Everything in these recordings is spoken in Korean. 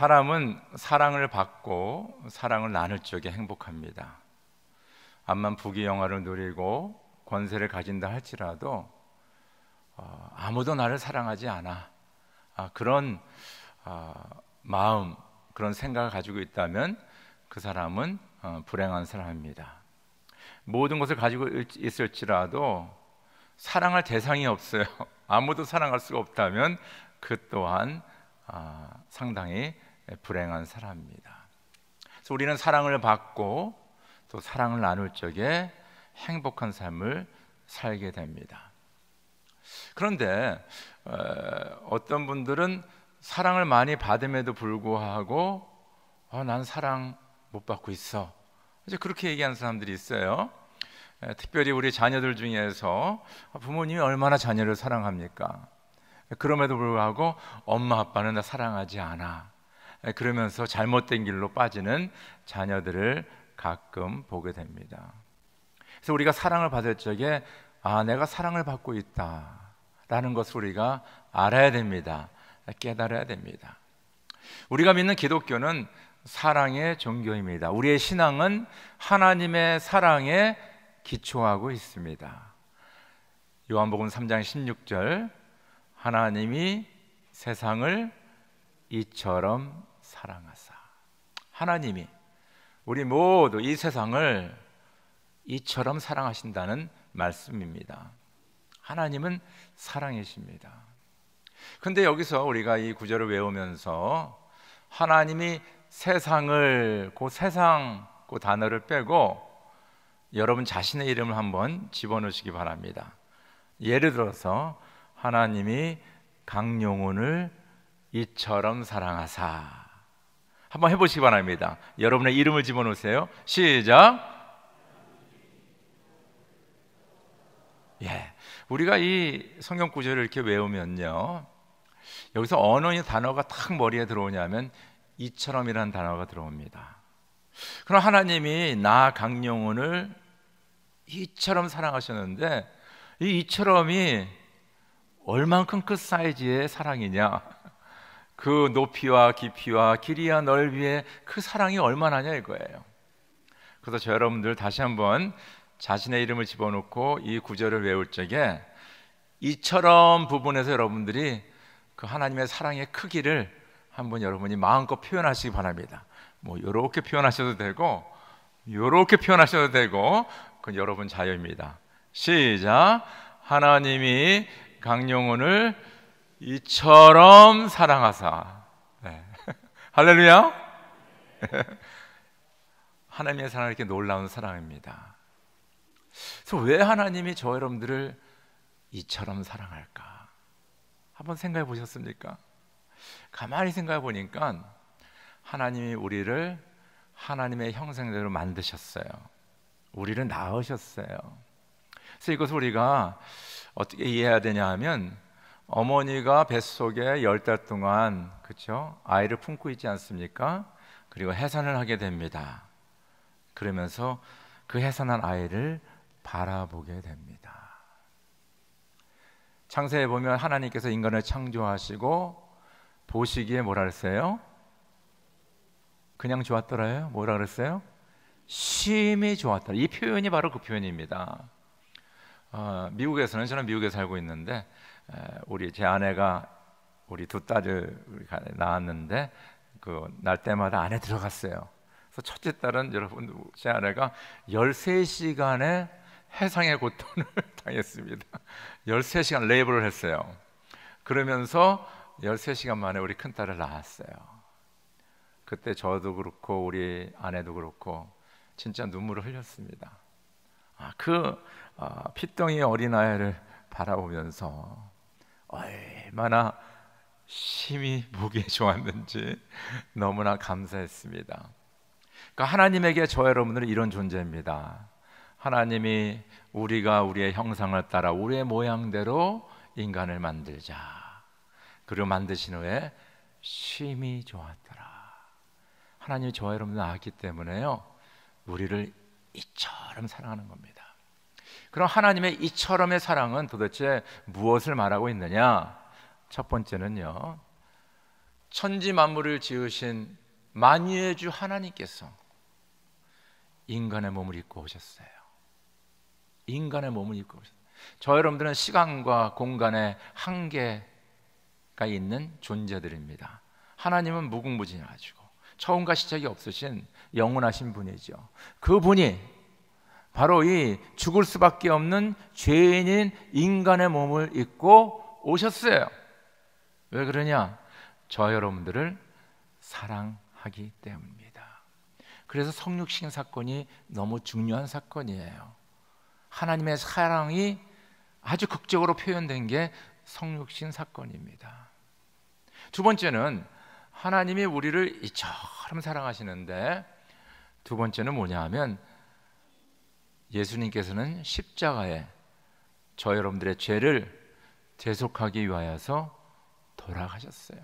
사람은 사랑을 받고 사랑을 나눌 적에 행복합니다. 암만 부귀 영화를 누리고 권세를 가진다 할지라도 어, 아무도 나를 사랑하지 않아 아, 그런 어, 마음 그런 생각을 가지고 있다면 그 사람은 어, 불행한 사람입니다. 모든 것을 가지고 있을지라도 사랑할 대상이 없어요. 아무도 사랑할 수가 없다면 그 또한 아, 상당히 불행한 사람입니다. 그래서 우리는 사랑을 받고 또 사랑을 나눌 적에 행복한 삶을 살게 됩니다. 그런데 어, 어떤 분들은 사랑을 많이 받음에도 불구하고 어, 난 사랑 못 받고 있어. 이제 그렇게 얘기하는 사람들이 있어요. 특별히 우리 자녀들 중에서 아, 부모님이 얼마나 자녀를 사랑합니까? 그럼에도 불구하고 엄마 아빠는 나 사랑하지 않아. 예, 그러면서 잘못된 길로 빠지는 자녀들을 가끔 보게 됩니다. 그래서 우리가 사랑을 받을 적에 아 내가 사랑을 받고 있다라는 것을 우리가 알아야 됩니다. 깨달아야 됩니다. 우리가 믿는 기독교는 사랑의 종교입니다. 우리의 신앙은 하나님의 사랑에 기초하고 있습니다. 요한복음 3장 16절 하나님이 세상을 이처럼 사랑하사 하나님이 우리 모두 이 세상을 이처럼 사랑하신다는 말씀입니다. 하나님은 사랑이십니다. 근데 여기서 우리가 이 구절을 외우면서 하나님이 세상을 그 세상 그 단어를 빼고 여러분 자신의 이름을 한번 집어넣으시기 바랍니다. 예를 들어서 하나님이 강용훈을 이처럼 사랑하사 한번 해보시기 바랍니다. 여러분의 이름을 집어넣으세요. 시작. 예. 우리가 이 성경 구절을 이렇게 외우면요. 여기서 어의 단어가 탁 머리에 들어오냐면 이처럼이라는 단어가 들어옵니다. 그럼 하나님이 나 강영훈을 이처럼 사랑하셨는데 이 이처럼이 얼만큼 그 사이즈의 사랑이냐? 그 높이와 깊이와 길이와 넓이의 그 사랑이 얼마나냐 이거예요. 그래서 저 여러분들 다시 한번 자신의 이름을 집어넣고 이 구절을 외울 적에 이처럼 부분에서 여러분들이 그 하나님의 사랑의 크기를 한번 여러분이 마음껏 표현하시기 바랍니다. 뭐 이렇게 표현하셔도 되고 이렇게 표현하셔도 되고 그건 여러분 자유입니다. 시작 하나님이 강영혼을 이처럼 사랑하사. 네. 할렐루야. 하나님의 사랑이 이렇게 놀라운 사랑입니다. 그래서 왜 하나님이 저 여러분들을 이처럼 사랑할까? 한번 생각해 보셨습니까? 가만히 생각해 보니까 하나님이 우리를 하나님의 형상대로 만드셨어요. 우리를 낳으셨어요. 그래서 이것을 우리가 어떻게 이해해야 되냐 하면 어머니가 뱃속에 열 달 동안 그렇죠? 아이를 품고 있지 않습니까? 그리고 해산을 하게 됩니다. 그러면서 그 해산한 아이를 바라보게 됩니다. 창세에 보면 하나님께서 인간을 창조하시고 보시기에 뭐라 그랬어요? 그냥 좋았더라요? 뭐라 그랬어요? 심히 좋았더라. 이 표현이 바로 그 표현입니다. 어, 미국에서는 저는 미국에 살고 있는데 우리 제 아내가 우리 두 딸을 낳았는데 그 날 때마다 안에 들어갔어요. 그래서 첫째 딸은 여러분 제 아내가 13시간의 해상의 고통을 당했습니다. 13시간 레이블을 했어요. 그러면서 13시간 만에 우리 큰 딸을 낳았어요. 그때 저도 그렇고 우리 아내도 그렇고 진짜 눈물을 흘렸습니다. 아, 그 아, 피덩이 어린아이를 바라보면서 얼마나 심히 보기에 좋았는지 너무나 감사했습니다. 그러니까 하나님에게 저 여러분들은 이런 존재입니다. 하나님이 우리가 우리의 형상을 따라 우리의 모양대로 인간을 만들자. 그리고 만드신 후에 심히 좋았더라. 하나님이 저 여러분을 아기 때문에요. 우리를 이처럼 사랑하는 겁니다. 그럼 하나님의 이처럼의 사랑은 도대체 무엇을 말하고 있느냐? 첫 번째는요. 천지 만물을 지으신 만유의 주 하나님께서 인간의 몸을 입고 오셨어요. 인간의 몸을 입고 오셨어요. 저 여러분들은 시간과 공간의 한계가 있는 존재들입니다. 하나님은 무궁무진하시고 처음과 시작이 없으신 영원하신 분이죠. 그분이 바로 이 죽을 수밖에 없는 죄인인 인간의 몸을 입고 오셨어요. 왜 그러냐? 저 여러분들을 사랑하기 때문입니다. 그래서 성육신 사건이 너무 중요한 사건이에요. 하나님의 사랑이 아주 극적으로 표현된 게 성육신 사건입니다. 두 번째는 하나님이 우리를 이처럼 사랑하시는데 두 번째는 뭐냐 하면 예수님께서는 십자가에 저 여러분들의 죄를 대속하기 위하여서 돌아가셨어요.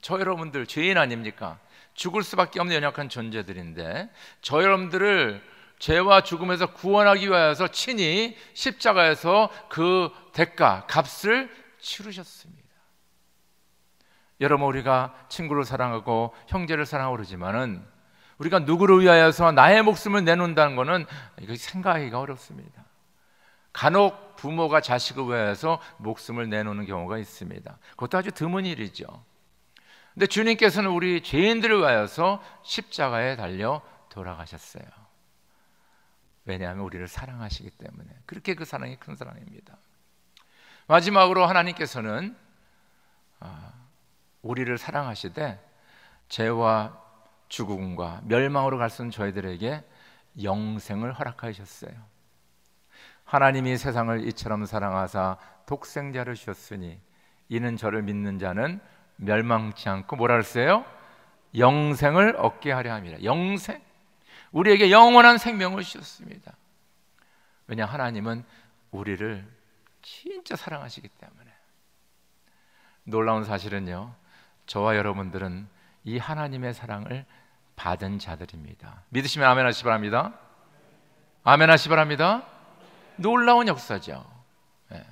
저 여러분들 죄인 아닙니까? 죽을 수밖에 없는 연약한 존재들인데 저 여러분들을 죄와 죽음에서 구원하기 위하여서 친히 십자가에서 그 대가 값을 치르셨습니다. 여러분 우리가 친구를 사랑하고 형제를 사랑하고 그러지만은 우리가 누구를 위하여서 나의 목숨을 내놓는다는 것은 이거 생각하기가 어렵습니다. 간혹 부모가 자식을 위하여서 목숨을 내놓는 경우가 있습니다. 그것도 아주 드문 일이죠. 근데 주님께서는 우리 죄인들을 위하여서 십자가에 달려 돌아가셨어요. 왜냐하면 우리를 사랑하시기 때문에 그렇게 그 사랑이 큰 사랑입니다. 마지막으로 하나님께서는 아, 우리를 사랑하시되 죄와 죽음과 멸망으로 갈 수 있는 저희들에게 영생을 허락하셨어요. 하나님이 세상을 이처럼 사랑하사 독생자를 주셨으니 이는 저를 믿는 자는 멸망치 않고 뭐라 그랬어요? 영생을 얻게 하려 함이라. 영생. 우리에게 영원한 생명을 주셨습니다. 왜냐 하나님은 우리를 진짜 사랑하시기 때문에. 놀라운 사실은요. 저와 여러분들은 이 하나님의 사랑을 받은 자들입니다. 믿으시면 아멘 하시 바랍니다. 아멘 하시 바랍니다. 놀라운 역사죠. 네.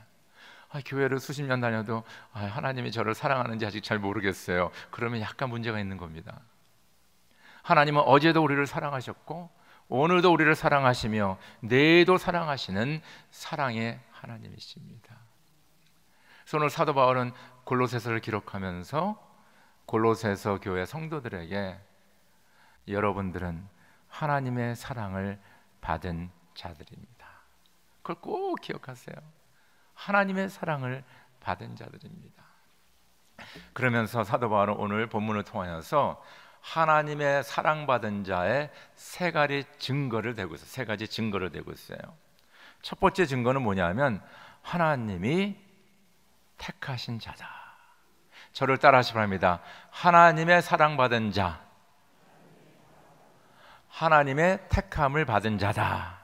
아, 교회를 수십 년 다녀도 아, 하나님이 저를 사랑하는지 아직 잘 모르겠어요. 그러면 약간 문제가 있는 겁니다. 하나님은 어제도 우리를 사랑하셨고 오늘도 우리를 사랑하시며 내일도 사랑하시는 사랑의 하나님이십니다. 손을 사도 바울은 골로새서를 기록하면서 골로새서 교회 성도들에게 여러분들은 하나님의 사랑을 받은 자들입니다. 그걸 꼭 기억하세요. 하나님의 사랑을 받은 자들입니다. 그러면서 사도 바울은 오늘 본문을 통하여서 하나님의 사랑받은 자의 세 가지 증거를 대고 있어요. 세 가지 증거를 대고 있어요. 첫 번째 증거는 뭐냐면 하나님이 택하신 자다. 저를 따라하시 바랍니다. 하나님의 사랑받은 자. 하나님의 택함을 받은 자다.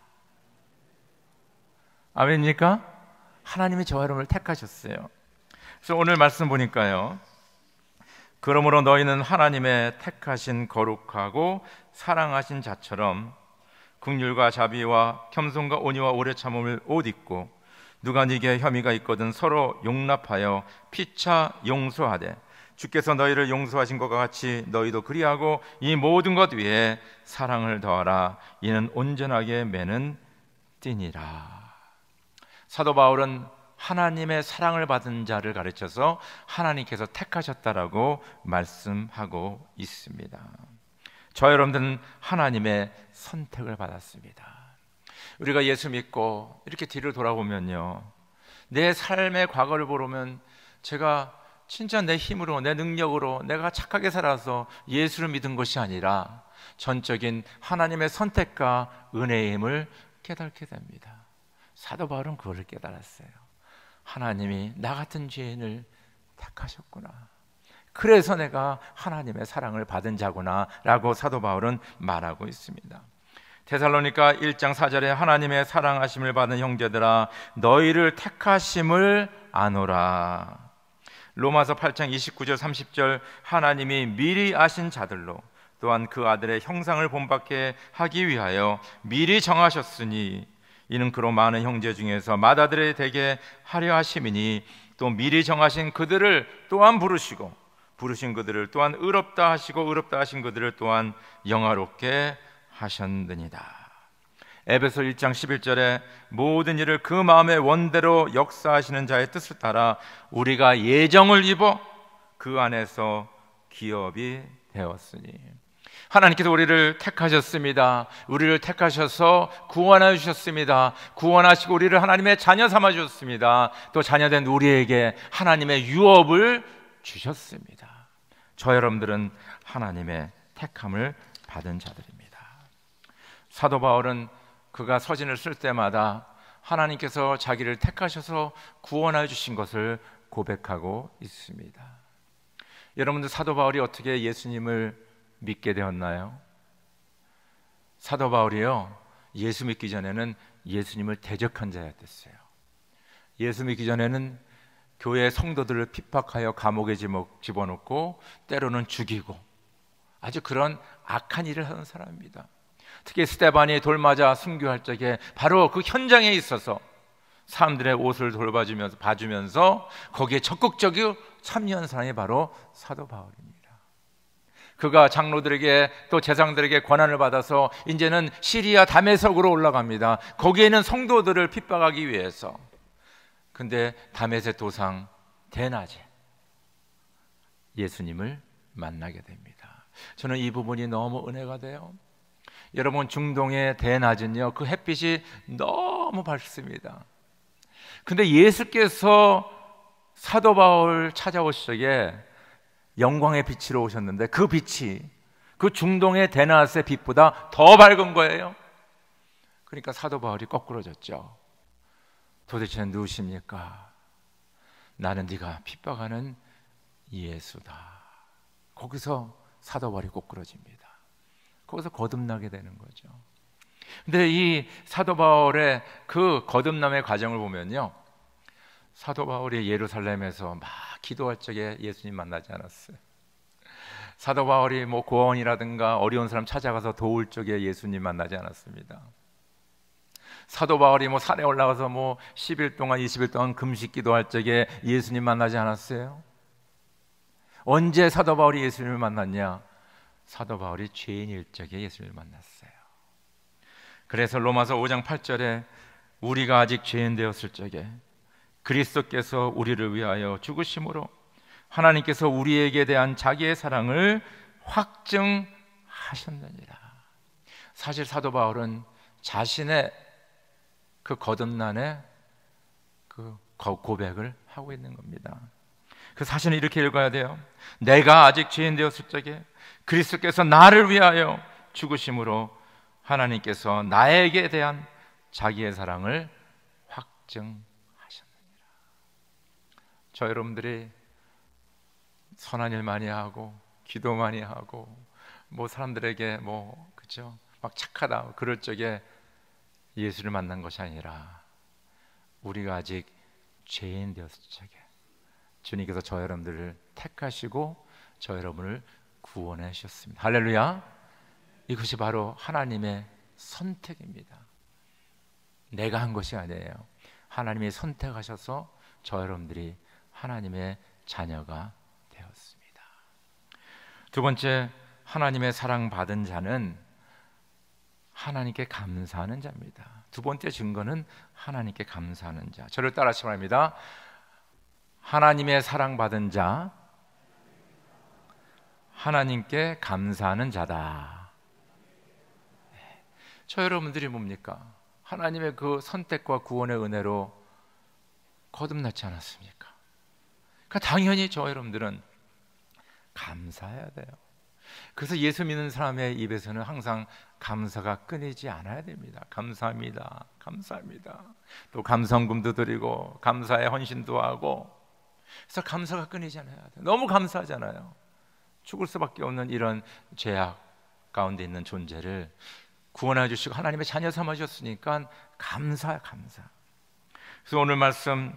아멘입니까? 하나님이 저와 여러분을 택하셨어요. 그래서 오늘 말씀 보니까요. 그러므로 너희는 하나님의 택하신 거룩하고 사랑하신 자처럼 국률과 자비와 겸손과 온유와 오래 참음을 옷 입고 누가 네게 혐의가 있거든 서로 용납하여 피차 용서하되 주께서 너희를 용서하신 것과 같이 너희도 그리하고 이 모든 것 위에 사랑을 더하라 이는 온전하게 매는 띠니라 사도 바울은 하나님의 사랑을 받은 자를 가르쳐서 하나님께서 택하셨다라고 말씀하고 있습니다. 저 여러분들은 하나님의 선택을 받았습니다. 우리가 예수 믿고 이렇게 뒤를 돌아보면요. 내 삶의 과거를 보면 제가 진짜 내 힘으로, 내 능력으로 내가 착하게 살아서 예수를 믿은 것이 아니라 전적인 하나님의 선택과 은혜임을 깨닫게 됩니다. 사도 바울은 그걸 깨달았어요. 하나님이 나 같은 죄인을 택하셨구나. 그래서 내가 하나님의 사랑을 받은 자구나라고 사도 바울은 말하고 있습니다. 테살로니까 1장 4절에 하나님의 사랑하심을 받은 형제들아 너희를 택하심을 아노라. 로마서 8장 29절 30절 하나님이 미리 아신 자들로 또한 그 아들의 형상을 본받게 하기 위하여 미리 정하셨으니 이는 그로 많은 형제 중에서 마다들에 대게 하려 하심이니 또 미리 정하신 그들을 또한 부르시고 부르신 그들을 또한 의롭다 하시고 의롭다 하신 그들을 또한 영화롭게 하셨느니라. 에베소 1장 11절에 모든 일을 그 마음의 원대로 역사하시는 자의 뜻을 따라 우리가 예정을 입어 그 안에서 기업이 되었으니 하나님께서 우리를 택하셨습니다. 우리를 택하셔서 구원하여 주셨습니다. 구원하시고 우리를 하나님의 자녀 삼아 주셨습니다. 또 자녀된 우리에게 하나님의 유업을 주셨습니다. 저 여러분들은 하나님의 택함을 받은 자들입니다. 사도 바울은 그가 서신을 쓸 때마다 하나님께서 자기를 택하셔서 구원하여 주신 것을 고백하고 있습니다. 여러분들 사도 바울이 어떻게 예수님을 믿게 되었나요? 사도 바울이요. 예수 믿기 전에는 예수님을 대적한 자였어요. 예수 믿기 전에는 교회 성도들을 핍박하여 감옥에 집어넣고 때로는 죽이고 아주 그런 악한 일을 하는 사람입니다. 특히 스테반이 돌맞아 순교할 적에 바로 그 현장에 있어서 사람들의 옷을 돌봐주면서 봐주면서 거기에 적극적으로 참여한 사람이 바로 사도 바울입니다. 그가 장로들에게 또 재상들에게 권한을 받아서 이제는 시리아 담에석으로 올라갑니다. 거기에는 성도들을 핍박하기 위해서. 근데 담에색 도상 대낮에 예수님을 만나게 됩니다. 저는 이 부분이 너무 은혜가 돼요. 여러분 중동의 대낮은요 그 햇빛이 너무 밝습니다. 근데 예수께서 사도 바울 찾아오실 적에 영광의 빛으로 오셨는데 그 빛이 그 중동의 대낮의 빛보다 더 밝은 거예요. 그러니까 사도 바울이 거꾸로졌죠. 도대체 누구십니까? 나는 네가 핍박하는 예수다. 거기서 사도 바울이 거꾸러집니다. 거기서 거듭나게 되는 거죠. 근데 이 사도 바울의 그 거듭남의 과정을 보면요. 사도 바울이 예루살렘에서 막 기도할 적에 예수님 만나지 않았어요. 사도 바울이 뭐 고원이라든가 어려운 사람 찾아가서 도울 적에 예수님 만나지 않았습니다. 사도 바울이 뭐 산에 올라가서 뭐 10일 동안 20일 동안 금식 기도할 적에 예수님 만나지 않았어요. 언제 사도 바울이 예수님을 만났냐? 사도 바울이 죄인일 적에 예수를 만났어요. 그래서 로마서 5장 8절에 우리가 아직 죄인 되었을 적에 그리스도께서 우리를 위하여 죽으심으로 하나님께서 우리에게 대한 자기의 사랑을 확증하셨느니라. 사실 사도 바울은 자신의 그 거듭난의 그 고백을 하고 있는 겁니다. 그 사실은 이렇게 읽어야 돼요. 내가 아직 죄인 되었을 적에 그리스도께서 나를 위하여 죽으심으로 하나님께서 나에게 대한 자기의 사랑을 확증하셨느니라. 저 여러분들이 선한 일 많이 하고 기도 많이 하고 뭐 사람들에게 뭐 그죠? 막 착하다 뭐 그럴 적에 예수를 만난 것이 아니라 우리가 아직 죄인 되었을 적에 주님께서 저 여러분들을 택하시고 저 여러분을 구원하셨습니다 할렐루야. 이것이 바로 하나님의 선택입니다. 내가 한 것이 아니에요. 하나님이 선택하셔서 저 여러분들이 하나님의 자녀가 되었습니다. 두 번째, 하나님의 사랑받은 자는 하나님께 감사하는 자입니다. 두 번째 증거는 하나님께 감사하는 자. 저를 따라 하시 바랍니다. 하나님의 사랑받은 자, 하나님께 감사하는 자다. 네. 저 여러분들이 뭡니까? 하나님의 그 선택과 구원의 은혜로 거듭나지 않았습니까? 그러니까 당연히 저 여러분들은 감사해야 돼요. 그래서 예수 믿는 사람의 입에서는 항상 감사가 끊이지 않아야 됩니다. 감사합니다. 감사합니다. 또 감성금도 드리고 감사의 헌신도 하고 그래서 감사가 끊이지 않아야 돼요. 너무 감사하잖아요. 죽을 수밖에 없는 이런 죄악 가운데 있는 존재를 구원해 주시고 하나님의 자녀 삼아 주셨으니까 감사 감사. 그래서 오늘 말씀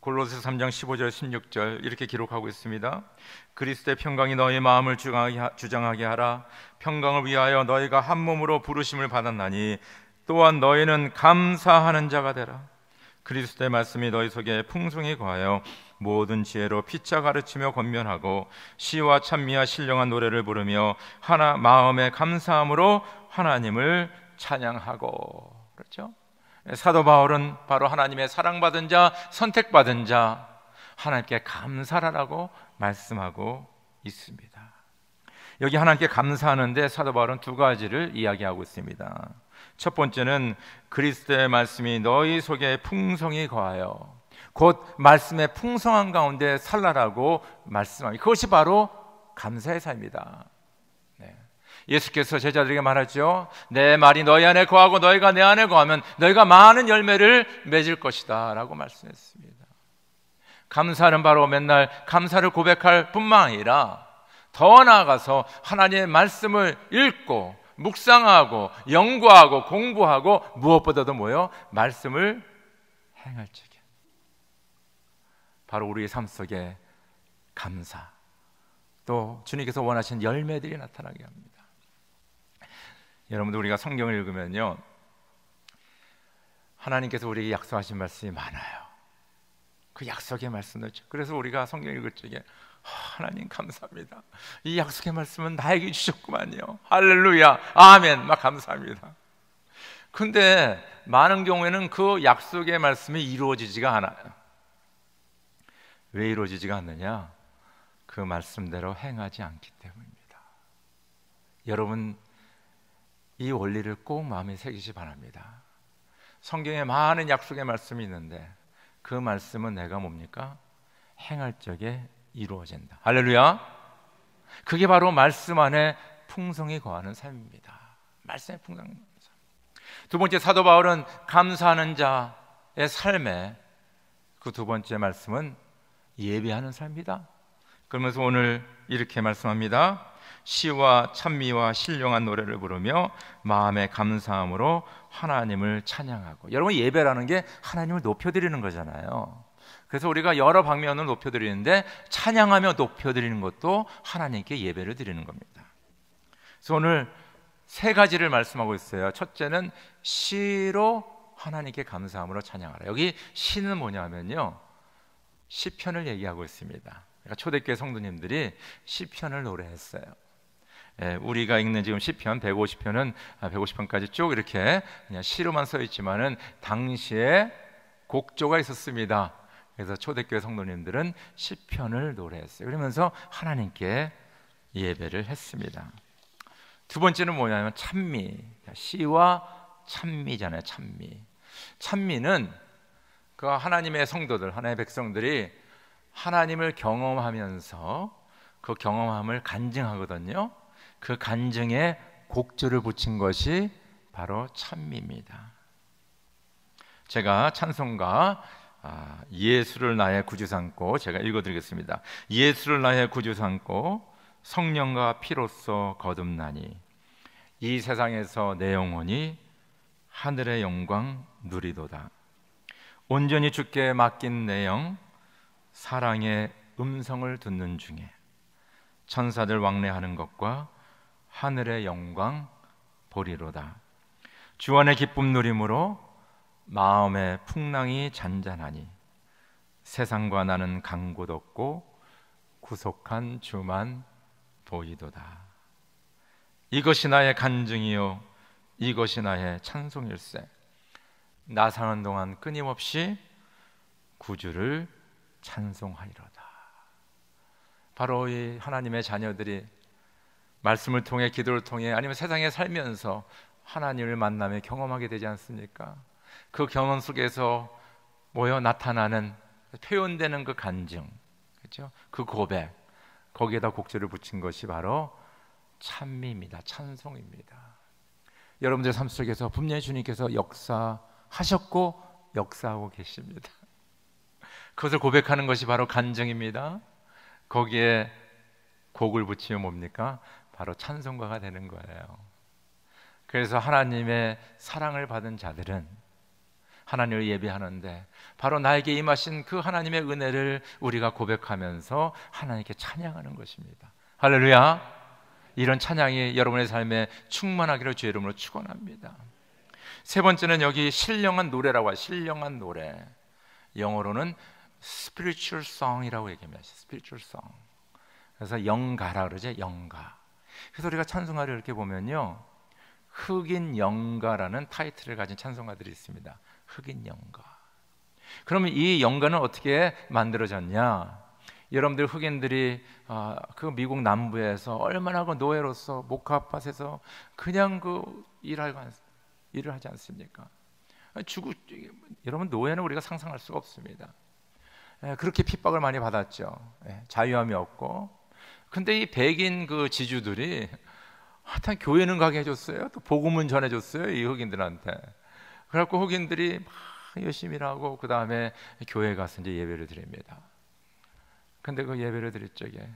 골로새 3장 15절 16절 이렇게 기록하고 있습니다. 그리스도의 평강이 너희 마음을 주장하게 하라. 평강을 위하여 너희가 한 몸으로 부르심을 받았나니 또한 너희는 감사하는 자가 되라. 그리스도의 말씀이 너희 속에 풍성히 거하여 모든 지혜로 피차 가르치며 권면하고 시와 찬미와 신령한 노래를 부르며 하나 마음의 감사함으로 하나님을 찬양하고 그렇죠? 사도 바울은 바로 하나님의 사랑받은 자, 선택받은 자 하나님께 감사하라고 말씀하고 있습니다. 여기 하나님께 감사하는데 사도 바울은 두 가지를 이야기하고 있습니다. 첫 번째는 그리스도의 말씀이 너희 속에 풍성히 거하여 곧 말씀의 풍성한 가운데 살라라고 말씀합니다. 그것이 바로 감사의 삶이다. 네. 예수께서 제자들에게 말하죠. 내 말이 너희 안에 거하고 너희가 내 안에 거하면 너희가 많은 열매를 맺을 것이다. 라고 말씀했습니다. 감사는 바로 맨날 감사를 고백할 뿐만 아니라 더 나아가서 하나님의 말씀을 읽고 묵상하고 연구하고 공부하고 무엇보다도 뭐요? 말씀을 행할 줄. 바로 우리의 삶 속에 감사 또 주님께서 원하신 열매들이 나타나게 합니다. 여러분들 우리가 성경을 읽으면요 하나님께서 우리에게 약속하신 말씀이 많아요. 그 약속의 말씀을 그래서 우리가 성경 읽을 적에 아, 하나님 감사합니다. 이 약속의 말씀은 나에게 주셨구만요. 할렐루야, 아멘, 막 감사합니다. 근데 많은 경우에는 그 약속의 말씀이 이루어지지가 않아요. 왜 이루어지지가 않느냐? 그 말씀대로 행하지 않기 때문입니다. 여러분 이 원리를 꼭 마음에 새기시 바랍니다. 성경에 많은 약속의 말씀이 있는데 그 말씀은 내가 뭡니까? 행할 적에 이루어진다. 할렐루야. 그게 바로 말씀 안에 풍성히 거하는 삶입니다. 말씀의 풍성한 삶. 두 번째 사도 바울은 감사하는 자의 삶에 그 두 번째 말씀은 예배하는 삶이다. 그러면서 오늘 이렇게 말씀합니다. 시와 찬미와 신령한 노래를 부르며 마음의 감사함으로 하나님을 찬양하고 여러분 예배라는 게 하나님을 높여드리는 거잖아요. 그래서 우리가 여러 방면을 높여드리는데 찬양하며 높여드리는 것도 하나님께 예배를 드리는 겁니다. 그래서 오늘 세 가지를 말씀하고 있어요. 첫째는 시로 하나님께 감사함으로 찬양하라. 여기 시는 뭐냐면요. 시편을 얘기하고 있습니다. 그러니까 초대교회 성도님들이 시편을 노래했어요. 예, 우리가 읽는 지금 시편 150편은 150편까지 아, 쭉 이렇게 그냥 시로만 써 있지만은 당시에 곡조가 있었습니다. 그래서 초대교회 성도님들은 시편을 노래했어요. 그러면서 하나님께 예배를 했습니다. 두 번째는 뭐냐면 찬미. 그러니까 시와 찬미잖아요. 찬미. 찬미는 그 하나님의 성도들, 하나님의 백성들이 하나님을 경험하면서 그 경험함을 간증하거든요. 그 간증에 곡조를 붙인 것이 바로 찬미입니다. 제가 찬송가 아, 예수를 나의 구주 삼고 제가 읽어드리겠습니다. 예수를 나의 구주 삼고 성령과 피로써 거듭나니 이 세상에서 내 영혼이 하늘의 영광 누리도다. 온전히 주께 맡긴 내영 사랑의 음성을 듣는 중에 천사들 왕래하는 것과 하늘의 영광 보리로다. 주원의 기쁨 누림으로 마음의 풍랑이 잔잔하니 세상과 나는 강곳 없고 구속한 주만 보이도다. 이것이 나의 간증이요 이것이 나의 찬송일세. 나 사는 동안 끊임없이 구주를 찬송하리로다. 바로 이 하나님의 자녀들이 말씀을 통해 기도를 통해 아니면 세상에 살면서 하나님을 만남에 경험하게 되지 않습니까? 그 경험 속에서 모여 나타나는 표현되는 그 간증, 그렇죠? 그 고백 거기에다 곡절을 붙인 것이 바로 찬미입니다, 찬송입니다. 여러분들 삶 속에서 분명히 주님께서 역사 하셨고 역사하고 계십니다. 그것을 고백하는 것이 바로 간증입니다. 거기에 곡을 붙이면 뭡니까? 바로 찬송가가 되는 거예요. 그래서 하나님의 사랑을 받은 자들은 하나님을 예배하는데 바로 나에게 임하신 그 하나님의 은혜를 우리가 고백하면서 하나님께 찬양하는 것입니다. 할렐루야. 이런 찬양이 여러분의 삶에 충만하기를 주의 이름으로 축원합니다. 세 번째는 여기 신령한 노래라고 하죠. 신령한 노래. 영어로는 spiritual song이라고 얘기합니다. spiritual song. 그래서 영가라 그러죠. 영가. 그래서 우리가 찬송가를 이렇게 보면요. 흑인 영가라는 타이틀을 가진 찬송가들이 있습니다. 흑인 영가. 그러면 이 영가는 어떻게 만들어졌냐? 여러분들 흑인들이 아, 그 미국 남부에서 얼마나 그 노예로서 목화밭에서 그냥 그 일하고 일을 하지 않습니까? 죽 여러분 노예는 우리가 상상할 수가 없습니다. 예, 그렇게 핍박을 많이 받았죠. 예, 자유함이 없고. 근데 이 백인 그 지주들이 하여튼 교회는 가게 해줬어요. 또 복음은 전해줬어요. 이 흑인들한테. 그래갖고 흑인들이 막 열심히 하고 그 다음에 교회 가서 이제 예배를 드립니다. 근데 그 예배를 드릴 적에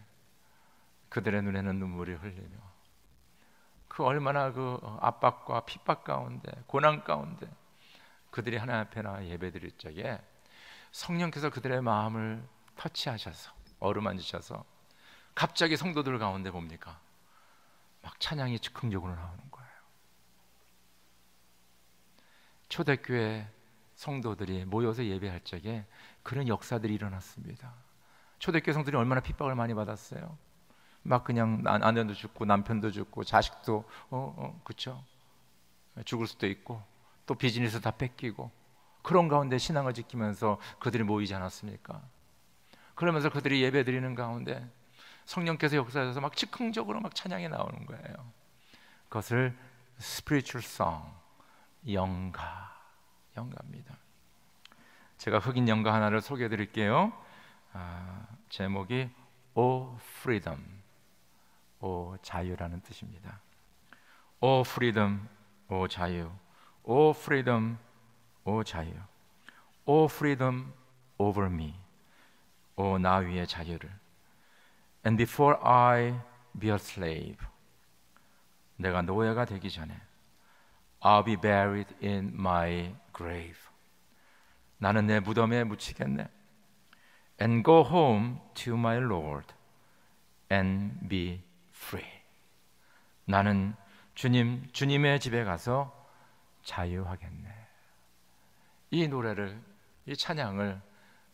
그들의 눈에는 눈물이 흘리며 그 얼마나 그 압박과 핍박 가운데 고난 가운데 그들이 하나님 앞에 나 예배드릴 적에 성령께서 그들의 마음을 터치하셔서 어루만지셔서 갑자기 성도들 가운데 봅니까 막 찬양이 즉흥적으로 나오는 거예요. 초대교회 성도들이 모여서 예배할 적에 그런 역사들이 일어났습니다. 초대교회 성도들이 얼마나 핍박을 많이 받았어요. 막 그냥 아내도 죽고 남편도 죽고 자식도 어, 어그렇 죽을 수도 있고 또 비즈니스 다 뺏기고 그런 가운데 신앙을 지키면서 그들이 모이지 않았습니까? 그러면서 그들이 예배 드리는 가운데 성령께서 역사하셔서 막 즉흥적으로 막 찬양이 나오는 거예요. 그것을 스 p 리 r i t 영가, 영가입니다. 제가 흑인 영가 하나를 소개해 드릴게요. 아, 제목이 오 프리덤 오 자유라는 뜻입니다. 오 프리덤 오 자유. 오 프리덤 오 자유. 오 프리덤 over me. 오나 위의 자유를. And before I be a slave. 내가 노예가 되기 전에 I'll be buried in my grave. 나는 내 무덤에 묻히겠네. And go home to my Lord and be free. 나는 주님, 주님의 집에 가서 자유하겠네. 이 노래를, 이 찬양을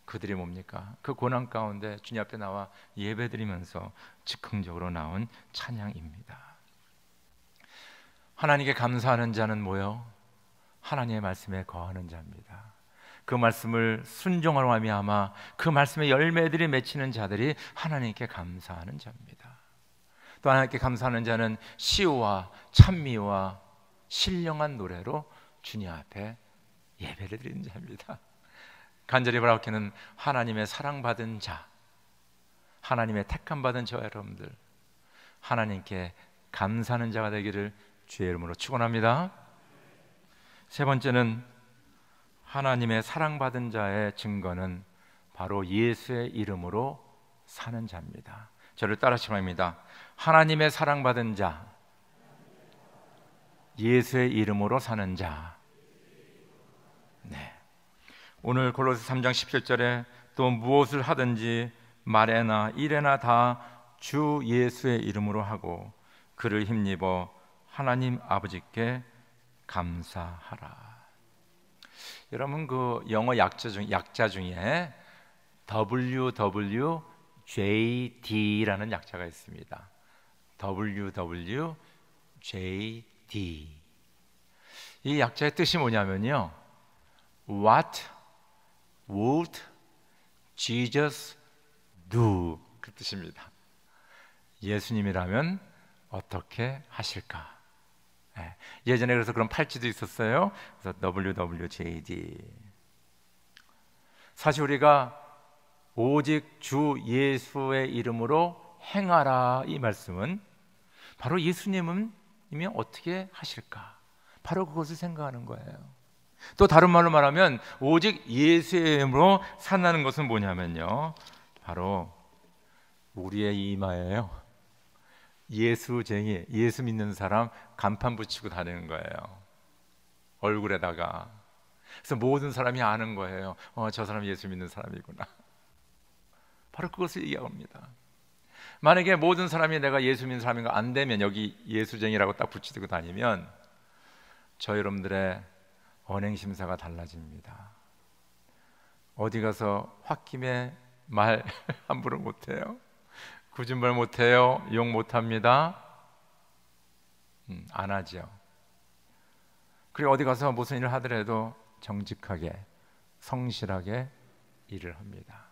그들이 뭡니까? 그 고난 가운데 주님 앞에 나와 예배드리면서 즉흥적으로 나온 찬양입니다. 하나님께 감사하는 자는 뭐요? 하나님의 말씀에 거하는 자입니다. 그 말씀을 순종하로 하며 아마 그 말씀의 열매들이 맺히는 자들이 하나님께 감사하는 자입니다. 또 하나님께 감사하는 자는 시와 우 찬미와 신령한 노래로 주님 앞에 예배를 드리는 자입니다. 간절히 바라옵기는 하나님의 사랑받은 자, 하나님의 택함 받은 저와 여러분들, 하나님께 감사하는 자가 되기를 주의 이름으로 축원합니다. 세 번째는 하나님의 사랑받은 자의 증거는 바로 예수의 이름으로 사는 자입니다. 저를 따라하시면 합니다. 하나님의 사랑받은 자, 예수의 이름으로 사는 자. 네. 오늘 골로새 3장 17절에 또 무엇을 하든지 말에나 일에나 다 주 예수의 이름으로 하고 그를 힘입어 하나님 아버지께 감사하라. 여러분 그 영어 약자 중 약자 중에 WW JD라는 약자가 있습니다. WWJD. 이 약자의 뜻이 뭐냐면요. What would Jesus do? 그 뜻입니다. 예수님이라면 어떻게 하실까? 예. 예전에 그래서 그런 팔찌도 있었어요. 그래서 WWJD. 사실 우리가 오직 주 예수의 이름으로 행하라 이 말씀은 바로 예수님은 이면 어떻게 하실까? 바로 그것을 생각하는 거예요. 또 다른 말로 말하면 오직 예수의 이름으로 산다는 것은 뭐냐면요. 바로 우리의 이마예요. 예수쟁이, 예수 믿는 사람 간판 붙이고 다니는 거예요. 얼굴에다가. 그래서 모든 사람이 아는 거예요. 어, 저 사람 예수 믿는 사람이구나. 바로 그것을 이야기합니다. 만약에 모든 사람이 내가 예수 믿 사람인가 안 되면 여기 예수쟁이라고 딱 붙이고 다니면 저 여러분들의 언행 심사가 달라집니다. 어디 가서 홧김에 말 함부로 못해요. 구준말 못해요. 욕 못합니다. 음, 안 하죠. 그리고 어디 가서 무슨 일을 하더라도 정직하게 성실하게 일을 합니다.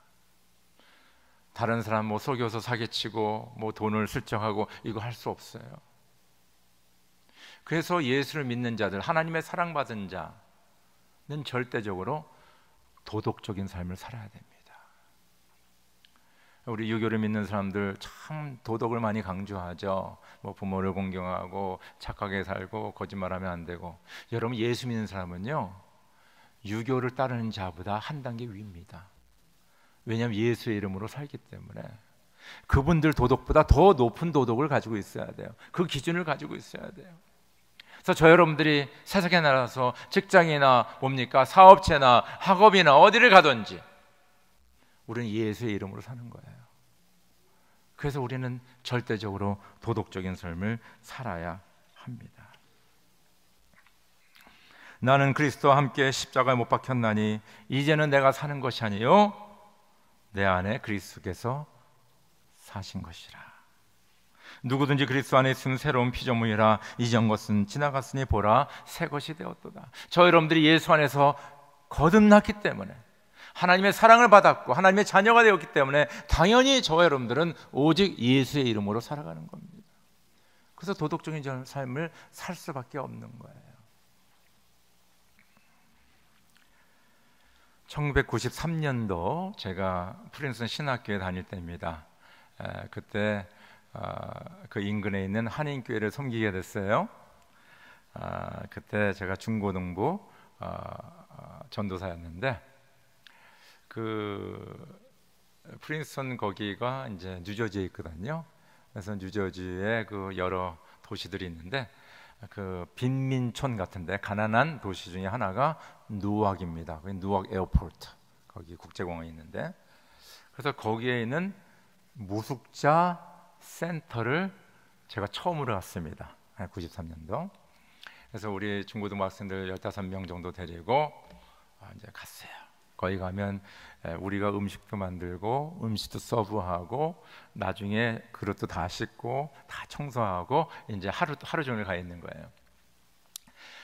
다른 사람 뭐 속여서 사기치고 뭐 돈을 슬쩍하고 이거 할 수 없어요. 그래서 예수를 믿는 자들, 하나님의 사랑받은 자는 절대적으로 도덕적인 삶을 살아야 됩니다. 우리 유교를 믿는 사람들 참 도덕을 많이 강조하죠. 뭐 부모를 공경하고 착하게 살고 거짓말하면 안 되고. 여러분 예수 믿는 사람은요. 유교를 따르는 자보다 한 단계 위입니다. 왜냐하면 예수의 이름으로 살기 때문에 그분들 도덕보다 더 높은 도덕을 가지고 있어야 돼요. 그 기준을 가지고 있어야 돼요. 그래서 저 여러분들이 세상에 나가서 직장이나 뭡니까 사업체나 학업이나 어디를 가든지 우리는 예수의 이름으로 사는 거예요. 그래서 우리는 절대적으로 도덕적인 삶을 살아야 합니다. 나는 그리스도와 함께 십자가에 못 박혔나니 이제는 내가 사는 것이 아니요 내 안에 그리스도께서 사신 것이라. 누구든지 그리스도 안에 있으면 새로운 피조물이라 이전 것은 지나갔으니 보라 새 것이 되었도다. 저 여러분들이 예수 안에서 거듭났기 때문에 하나님의 사랑을 받았고 하나님의 자녀가 되었기 때문에 당연히 저 여러분들은 오직 예수의 이름으로 살아가는 겁니다. 그래서 도덕적인 삶을 살 수밖에 없는 거예요. 1993년도 제가 프린스턴 신학교에 다닐 때입니다. 에, 그때 어, 그 인근에 있는 한인교회를 섬기게 됐어요. 아, 그때 제가 중고등부 어, 어 전도사였는데 그 프린스턴 거기가 이제 뉴저지에 있거든요. 그래서 뉴저지에 그 여러 도시들이 있는데 그 빈민촌 같은데 가난한 도시 중에 하나가 누악입니다. 누악 에어포트 거기 국제공항이 있는데 그래서 거기에 있는 무숙자 센터를 제가 처음으로 갔습니다. 93년도. 그래서 우리 중고등학생들 15명 정도 데리고 아, 이제 갔어요. 거기 가면 우리가 음식도 만들고 음식도 서브하고 나중에 그릇도 다 씻고 다 청소하고 이제 하루 하루 종일 가 있는 거예요.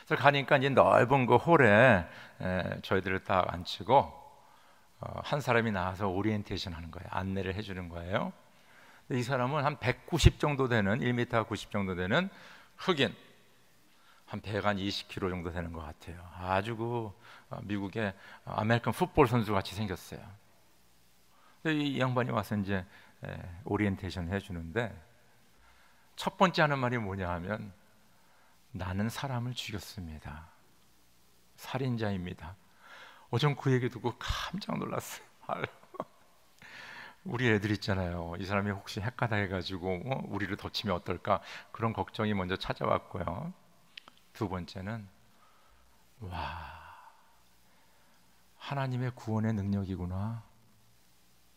그래서 가니까 이제 넓은 그 홀에 저희들을 딱 앉히고 어, 한 사람이 나와서 오리엔테이션 하는 거예요. 안내를 해주는 거예요. 이 사람은 한 190 정도 되는 1m 90 정도 되는 흑인 한 100한 20kg 정도 되는 것 같아요. 아주 그 어, 미국의 아메리칸 풋볼 선수 같이 생겼어요. 이 양반이 와서 이제 오리엔테이션 해주는데 첫 번째 하는 말이 뭐냐 하면 나는 사람을 죽였습니다. 살인자입니다. 어전 그 얘기 듣고 깜짝 놀랐어요. 우리 애들 있잖아요. 이 사람이 혹시 헷가다 해가지고 어, 우리를 덮치면 어떨까 그런 걱정이 먼저 찾아왔고요. 두 번째는 와 하나님의 구원의 능력이구나.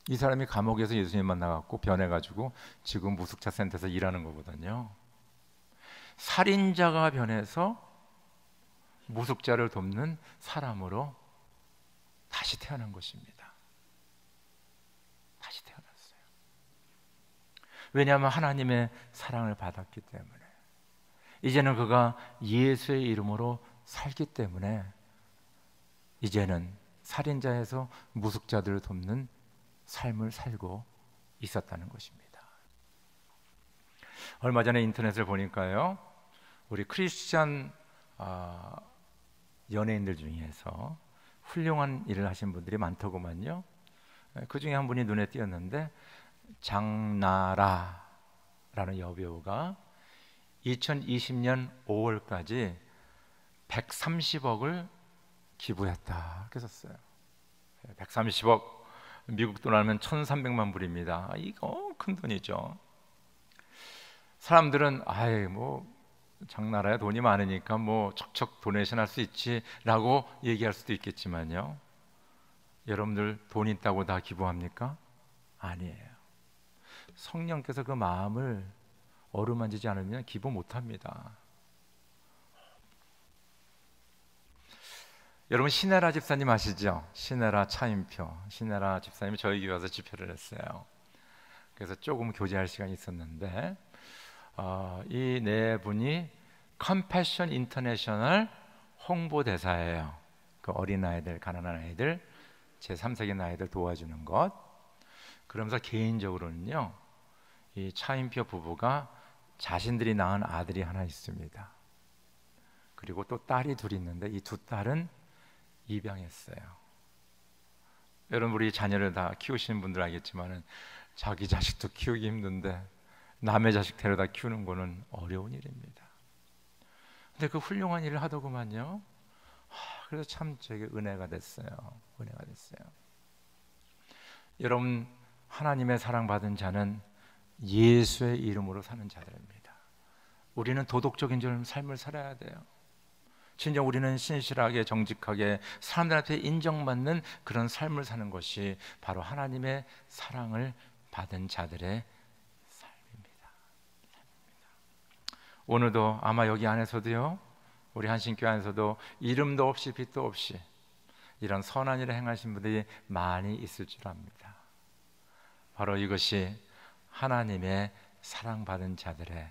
이 사람이 감옥에서 예수님 만나갖고 변해가지고 지금 무숙자 센터에서 일하는 거거든요. 살인자가 변해서 무숙자를 돕는 사람으로 다시 태어난 것입니다. 다시 태어났어요. 왜냐하면 하나님의 사랑을 받았기 때문에. 이제는 그가 예수의 이름으로 살기 때문에 이제는 살인자에서 무숙자들을 돕는 삶을 살고 있었다는 것입니다. 얼마 전에 인터넷을 보니까요, 우리 크리스천 어, 연예인들 중에서 훌륭한 일을 하신 분들이 많더구만요. 그 중에 한 분이 눈에 띄었는데 장나라라는 여배우가 2020년 5월까지 130억을 기부했다. 이렇게 썼어요. 130억 예, 미국 돈 알면 1,300만 불입니다. 아, 이거 큰 돈이죠. 사람들은 아예 뭐 장나라에 돈이 많으니까 뭐 척척 도네이션 할수 있지라고 얘기할 수도 있겠지만요. 여러분들 돈 있다고 다 기부합니까? 아니에요. 성령께서 그 마음을 어루만지지 않으면 기부 못합니다. 여러분 신혜라 집사님 아시죠? 신혜라 차임표 신혜라 집사님이 저희 교회 와서 집회를 했어요. 그래서 조금 교제할 시간이 있었는데 어, 이네 분이 컴패션 인터내셔널 홍보 대사예요. 그 어린 아이들, 가난한 아이들, 제 3세기 아이들 도와주는 것. 그러면서 개인적으로는요, 이 차인표 부부가 자신들이 낳은 아들이 하나 있습니다. 그리고 또 딸이 둘 있는데 이 두 딸은 입양했어요. 여러분 우리 자녀를 다 키우시는 분들 알겠지만은 자기 자식도 키우기 힘든데 남의 자식 데려다 키우는 거는 어려운 일입니다. 근데 그 훌륭한 일을 하더구만요. 하, 그래서 참 저에게 은혜가 됐어요. 은혜가 됐어요. 여러분 하나님의 사랑받은 자는 예수의 이름으로 사는 자들입니다. 우리는 도덕적인 삶을 살아야 돼요. 진짜 우리는 신실하게 정직하게 사람들한테 인정받는 그런 삶을 사는 것이 바로 하나님의 사랑을 받은 자들의 삶입니다. 삶입니다. 오늘도 아마 여기 안에서도요, 우리 한신교 안에서도 이름도 없이 빛도 없이 이런 선한 일을 행하신 분들이 많이 있을 줄 압니다. 바로 이것이 하나님의 사랑받은 자들의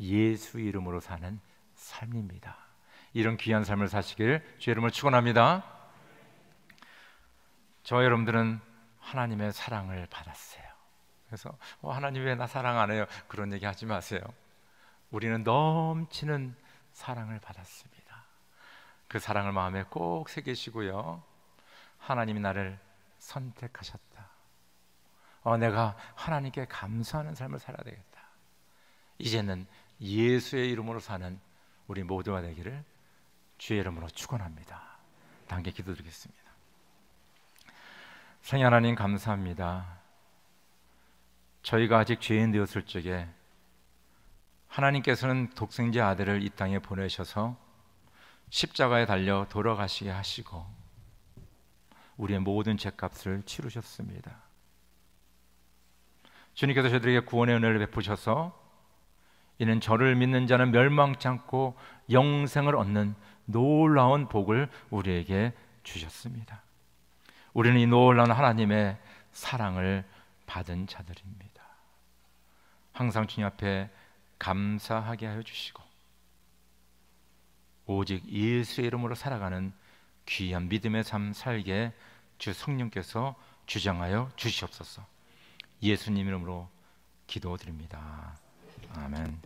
예수 이름으로 사는 삶입니다. 이런 귀한 삶을 사시길 주의 이름을 축원합니다. 저 여러분들은 하나님의 사랑을 받았어요. 그래서 어, 하나님 왜 나 사랑 안 해요? 그런 얘기 하지 마세요. 우리는 넘치는 사랑을 받았습니다. 그 사랑을 마음에 꼭 새기시고요. 하나님이 나를 선택하셨다. 어, 내가 하나님께 감사하는 삶을 살아야 되겠다. 이제는 예수의 이름으로 사는 우리 모두가 되기를 주의 이름으로 축원합니다. 단계 기도드리겠습니다. 생애 하나님 감사합니다. 저희가 아직 죄인 되었을 적에 하나님께서는 독생자 아들을 이 땅에 보내셔서 십자가에 달려 돌아가시게 하시고 우리의 모든 죄값을 치르셨습니다. 주님께서 저들에게 구원의 은혜를 베푸셔서 이는 저를 믿는 자는 멸망치않고 영생을 얻는 놀라운 복을 우리에게 주셨습니다. 우리는 이 놀라운 하나님의 사랑을 받은 자들입니다. 항상 주님 앞에 감사하게 하여 주시고 오직 예수의 이름으로 살아가는 귀한 믿음의 삶 살게 주 성령께서 주장하여 주시옵소서. 예수님 이름으로 기도드립니다. 아멘.